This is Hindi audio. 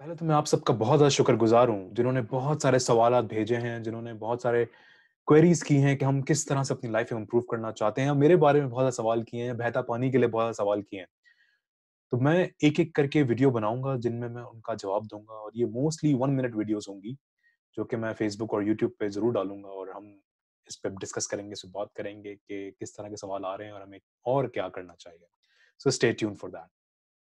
पहले तो मैं आप सबका बहुत ज़्यादा शुक्रगुजार हूँ जिन्होंने बहुत सारे सवाल भेजे हैं जिन्होंने बहुत सारे क्वेरीज की हैं कि हम किस तरह से अपनी लाइफ इम्प्रूव करना चाहते हैं मेरे बारे में बहुत ज़्यादा सवाल किए हैं बहता पानी के लिए बहुत सारे सवाल किए हैं तो मैं एक एक करके वीडियो बनाऊंगा जिनमें मैं उनका जवाब दूंगा और ये मोस्टली वन मिनट वीडियोस होंगी जो कि मैं फेसबुक और यूट्यूब पे जरूर डालूंगा और हम इस पर डिस्कस करेंगे बात करेंगे कि किस तरह के सवाल आ रहे हैं और हमें और क्या करना चाहिए so stay tuned for that